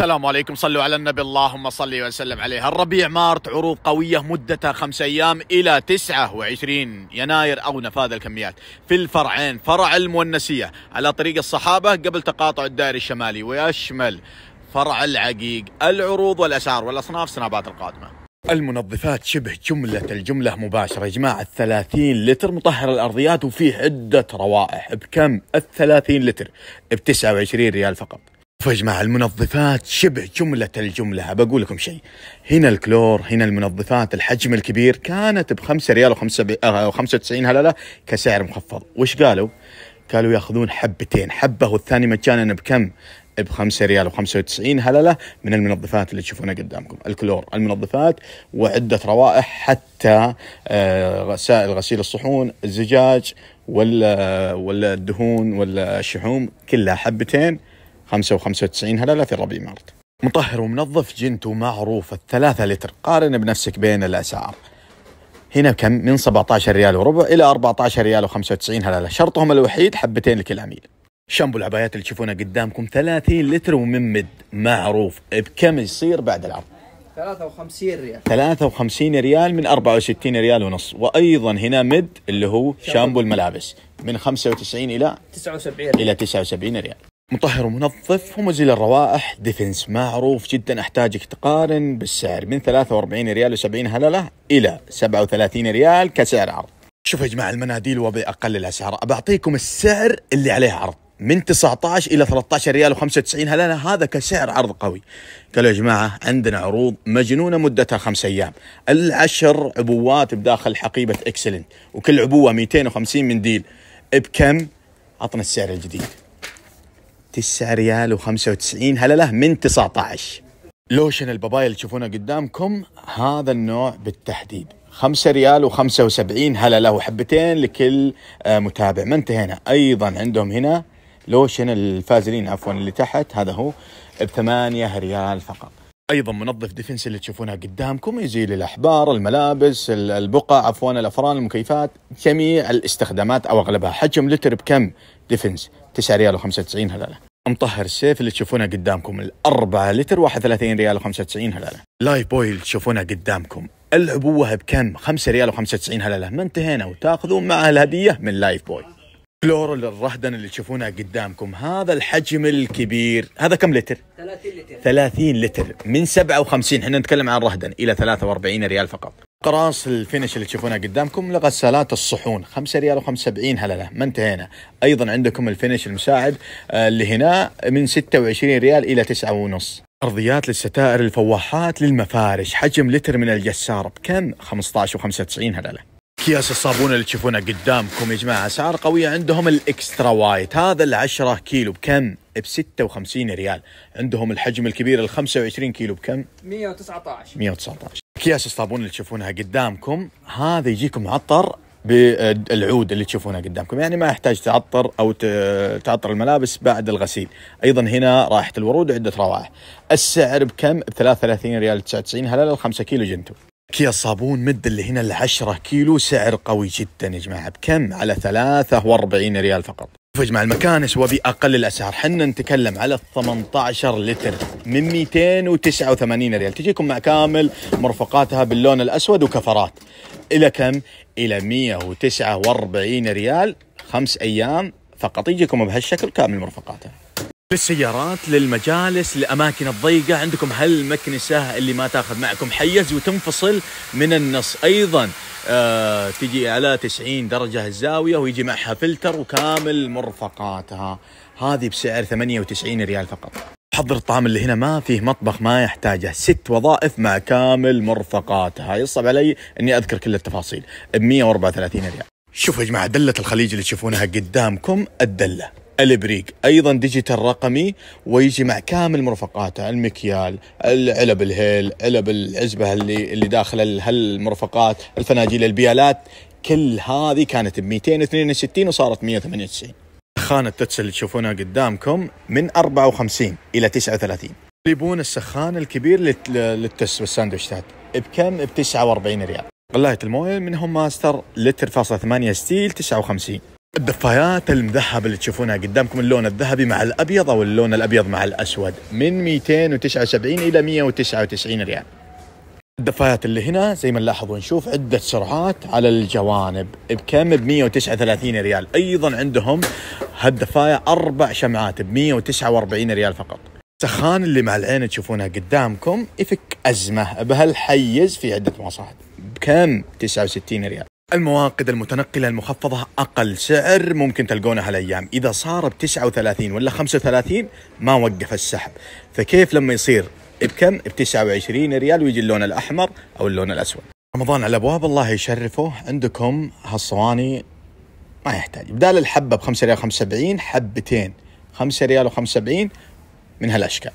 السلام عليكم صلوا على النبي اللهم صل وسلم عليه الربيع مارت عروض قوية مدتها خمس أيام إلى 29 يناير أو نفاذ الكميات في الفرعين فرع المونسية على طريق الصحابة قبل تقاطع الدائري الشمالي ويشمل فرع العقيق العروض والأسعار والأصناف سنابات القادمة المنظفات شبه جملة الجملة مباشرة يا جماعة 30 لتر مطهر الأرضيات وفيه عدة روائح بكم الثلاثين لتر ب 29 ريال فقط شوفوا يا جماعة المنظفات شبه جملة الجملة بقول لكم شيء هنا الكلور هنا المنظفات الحجم الكبير كانت بخمسة ريال وخمسة آه، وتسعين هللة كسعر مخفض وش قالوا قالوا ياخذون حبتين حبة والثاني مجانا بكم ب 5 ريال و95 هلله من المنظفات اللي تشوفونها قدامكم الكلور المنظفات وعده روائح حتى آه، سائل غسيل الصحون الزجاج والدهون والشحوم كلها حبتين 5.95 هلله في الربيع مارت مطهر ومنظف جنتو معروفة الثلاثة لتر قارن بنفسك بين الأسعار هنا كم من 17 ريال وربع إلى 14 ريال و95 هلله شرطهم الوحيد حبتين لكل شامبو العبايات اللي تشوفونه قدامكم 30 لتر ومن مد معروف بكم يصير بعد العرض 53 ريال 53 ريال من 64 ريال ونص وايضا هنا مد اللي هو شامبو الملابس من 95 الى 79 ريال. الى 79 ريال مطهر ومنظف ومزيل الروائح ديفنس معروف جدا احتاجك تقارن بالسعر من 43 ريال و70 هلله الى 37 ريال كسعر عرض. شوف يا جماعه المناديل وباقل الاسعار بعطيكم السعر اللي عليه عرض من 19 الى 13 ريال و95 هلله هذا كسعر عرض قوي. قالوا يا جماعه عندنا عروض مجنونه مدتها خمس ايام، العشر عبوات بداخل حقيبه اكسلنت وكل عبوه 250 منديل بكم؟ عطنا السعر الجديد. 9 ريال و95 هلله من 19 لوشن البابايا اللي تشوفونه قدامكم هذا النوع بالتحديد 5 ريال و75 هلله وحبتين لكل آه، متابع ما انتهينا ايضا عندهم هنا لوشن الفازلين عفوا اللي تحت هذا هو ب 8 ريال فقط ايضا منظف ديفنس اللي تشوفونها قدامكم يزيل الاحبار الملابس البقع عفوا الافران المكيفات جميع الاستخدامات او اغلبها حجم لتر بكم ديفنس 9 ريال و95 هلله مطهر السيف اللي تشوفونه قدامكم ال 4 لتر 31 ريال و95 هلله لايف بويل تشوفونه قدامكم العبوه بكم 5 ريال و95 هلله ما انتهينا وتاخذون معها الهدية من لايف بوي كلور الرهدن اللي تشوفونه قدامكم هذا الحجم الكبير هذا كم لتر 30 لتر 30 لتر من 57 احنا نتكلم عن رهدن الى 43 ريال فقط قراص الفينش اللي تشوفونها قدامكم لغسالات الصحون 5 ريال و75 هلله ما انتهينا ايضا عندكم الفينش المساعد آه، اللي هنا من 26 ريال الى 9 ونص أرضيات للستائر الفواحات للمفارش حجم لتر من الجسار بكم 15 و95 هلله اكياس الصابون اللي تشوفونه قدامكم يا جماعه اسعار قويه عندهم الاكسترا وايت هذا ال 10 كيلو بكم؟ ب 56 ريال عندهم الحجم الكبير ال 25 كيلو بكم؟ 119 119 اكياس الصابون اللي تشوفونها قدامكم هذا يجيكم معطر بالعود اللي تشوفونها قدامكم يعني ما يحتاج تعطر او تعطر الملابس بعد الغسيل ايضا هنا رائحه الورود وعده روائح السعر بكم ب 33 ريال 99 هلال 5 كيلو جنتو كيا صابون مد اللي هنا ل 10 كيلو سعر قوي جدا يا جماعه بكم على 43 ريال فقط في اجمع المكانس وباقل الاسعار، حنا نتكلم على 18 لتر من 289 ريال، تجيكم مع كامل مرفقاتها باللون الاسود وكفرات. الى كم؟ الى 149 ريال خمس ايام فقط يجيكم بهالشكل كامل مرفقاتها. للسيارات للمجالس للأماكن الضيقة عندكم هالمكنسة اللي ما تاخذ معكم حيز وتنفصل من النص أيضا آه تجي على 90 درجة الزاوية ويجي معها فلتر وكامل مرفقاتها هذه بسعر 98 ريال فقط حضر الطعام اللي هنا ما فيه مطبخ ما يحتاجه ست وظائف مع كامل مرفقاتها يصعب علي اني اذكر كل التفاصيل ب 134 ريال شوفوا يا جماعه دله الخليج اللي تشوفونها قدامكم الدله البريق ايضا ديجيتال رقمي ويجي مع كامل مرفقاته المكيال علب الهيل علب العزبه اللي اللي داخل هالمرفقات الفناجيل البيالات كل هذه كانت ب 262 وصارت 198 خانة تتسل اللي تشوفونها قدامكم من 54 الى 39 يبون السخان الكبير للتس والساندويشات بكم ب 49 ريال قلاية المويه منهم ماستر لتر فاصلة 8 ستيل 59 الدفايات المذهبة اللي تشوفونها قدامكم اللون الذهبي مع الأبيض أو اللون الأبيض مع الأسود من 279 إلى 199 ريال الدفايات اللي هنا زي ما نلاحظ ونشوف عدة سرعات على الجوانب بكم ب 139 ريال أيضا عندهم هالدفاية أربع شمعات ب 149 ريال فقط السخان اللي مع العين تشوفونها قدامكم يفك أزمة بهالحيز في عدة مواصفات بكم 69 ريال المواقد المتنقلة المخفضة أقل سعر ممكن تلقونه هالأيام إذا صار ب 39 ولا 35 ما وقف السحب فكيف لما يصير بكم ب 29 ريال ويجي اللون الأحمر أو اللون الأسود رمضان على أبواب الله يشرفه عندكم هالصواني ما يحتاج بدال الحبة ب 5 ريال 75 حبتين 5 ريال و75 من هالأشكال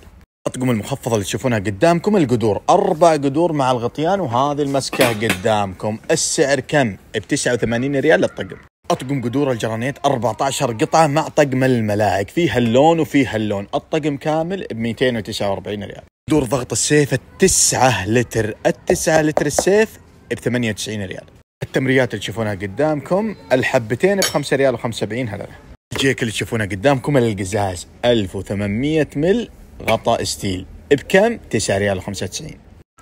اطقم المخفضه اللي تشوفونها قدامكم القدور اربع قدور مع الغطيان وهذه المسكه قدامكم السعر كم ب 89 ريال للطقم اطقم قدور الجرانيت 14 قطعه مع طقم الملاعق فيها اللون وفيها اللون الطقم كامل ب 249 ريال قدور ضغط السيف 9 لتر التسعة لتر السيف ب 98 ريال التمريات اللي تشوفونها قدامكم الحبتين ب 5 ريال و75 هلله الجيك اللي تشوفونها قدامكم القزاز 1800 مل غطاء ستيل بكم 9 ريال و95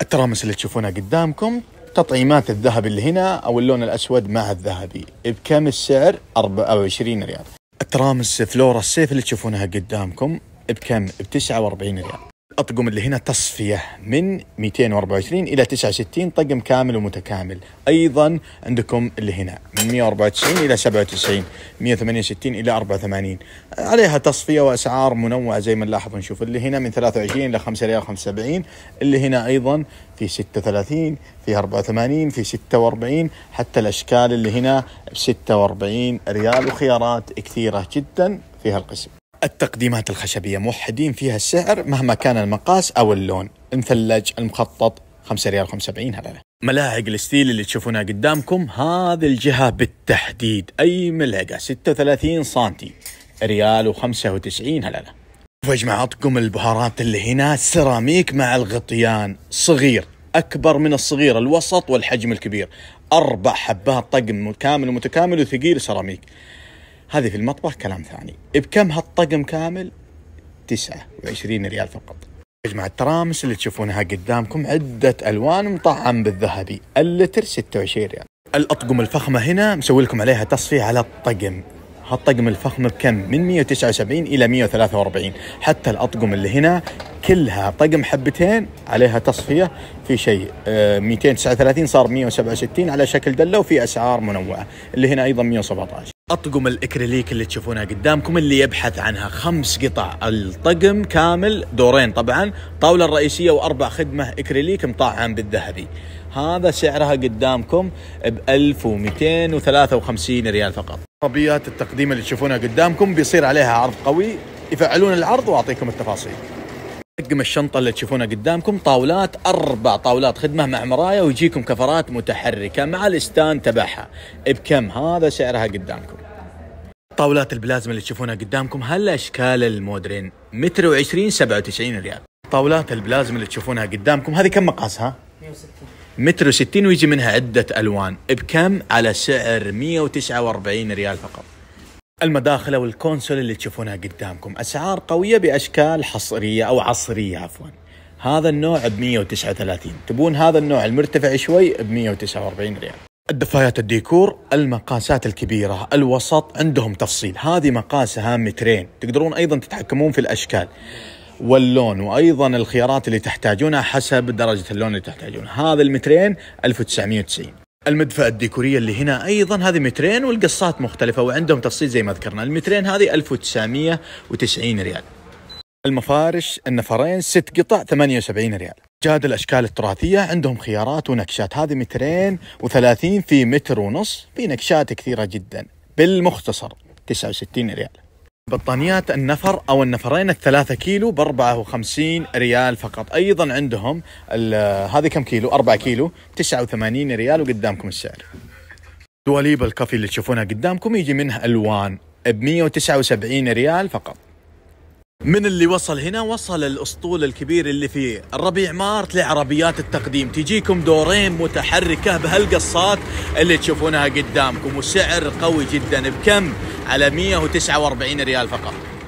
الترامس اللي تشوفونها قدامكم تطعيمات الذهب اللي هنا او اللون الاسود مع الذهبي بكم السعر 24 ريال الترامس فلورا السيف اللي تشوفونها قدامكم بكم ب 49 ريال الأطقم اللي هنا تصفية من 224 إلى 69 طقم كامل ومتكامل أيضا عندكم اللي هنا من 194 إلى 97 168 إلى 84 عليها تصفية وأسعار منوعة زي ما نلاحظ نشوف اللي هنا من 23 إلى 5 ريال 75 اللي هنا أيضا في 36 في 84 في 46 حتى الأشكال اللي هنا ب 46 ريال وخيارات كثيرة جدا في هالقسم التقديمات الخشبية موحدين فيها السعر مهما كان المقاس أو اللون المثلج المخطط 5 ريال 75 هلله ملاعق الستيل اللي تشوفونها قدامكم هذه الجهة بالتحديد أي ملعقة 36 سنتي ريال و95 هلله عطكم البهارات اللي هنا سيراميك مع الغطيان صغير أكبر من الصغير الوسط والحجم الكبير أربع حبات طقم كامل ومتكامل وثقيل سيراميك هذه في المطبخ كلام ثاني بكم هالطقم كامل 29 ريال فقط يا جماعة الترامس اللي تشوفونها قدامكم عدة ألوان مطعم بالذهبي اللتر 26 ريال الأطقم الفخمة هنا مسوي لكم عليها تصفية على الطقم هالطقم الفخم بكم من 179 إلى 143 حتى الأطقم اللي هنا كلها طقم حبتين عليها تصفية في شيء 239 آه، صار 167 على شكل دلة وفي أسعار منوعة اللي هنا أيضا 117 اطقم الاكريليك اللي تشوفونها قدامكم اللي يبحث عنها خمس قطع الطقم كامل دورين طبعا طاوله الرئيسيه واربع خدمه اكريليك مطعم بالذهبي هذا سعرها قدامكم ب 1253 ريال فقط طبيات التقديم اللي تشوفونها قدامكم بيصير عليها عرض قوي يفعلون العرض واعطيكم التفاصيل قم الشنطة اللي تشوفونها قدامكم طاولات أربع طاولات خدمة مع مرايا ويجيكم كفرات متحركة مع الستان تبعها بكم هذا سعرها قدامكم طاولات البلازما اللي تشوفونها قدامكم هل أشكال المودرن متر وعشرين سبعة وتسعين ريال طاولات البلازما اللي تشوفونها قدامكم هذه كم مقاسها؟ 160 متر وستين ويجي منها عدة ألوان بكم على سعر 149 ريال فقط المداخل او الكونسول اللي تشوفونها قدامكم اسعار قويه باشكال حصريه او عصريه عفوا هذا النوع ب 139 تبون هذا النوع المرتفع شوي ب 149 ريال الدفايات الديكور المقاسات الكبيرة الوسط عندهم تفصيل هذه مقاسها مترين تقدرون أيضا تتحكمون في الأشكال واللون وأيضا الخيارات اللي تحتاجونها حسب درجة اللون اللي تحتاجونها هذا المترين 1990 المدفأة الديكورية اللي هنا أيضا هذه مترين والقصات مختلفة وعندهم تفصيل زي ما ذكرنا المترين هذه 1990 ريال المفارش النفرين ست قطع 78 ريال جاد الأشكال التراثية عندهم خيارات ونكشات هذه مترين و30 في متر ونص في نكشات كثيرة جدا بالمختصر 69 ريال بطانيات النفر او النفرين الثلاثة كيلو ب 54 ريال فقط، ايضا عندهم هذه كم كيلو؟ 4 كيلو 89 ريال وقدامكم السعر. دواليب الكافي اللي تشوفونها قدامكم يجي منها الوان ب 179 ريال فقط. من اللي وصل هنا وصل الاسطول الكبير اللي في الربيع مارت لعربيات التقديم تجيكم دورين متحركة بهالقصات اللي تشوفونها قدامكم وسعر قوي جدا بكم على 149 ريال فقط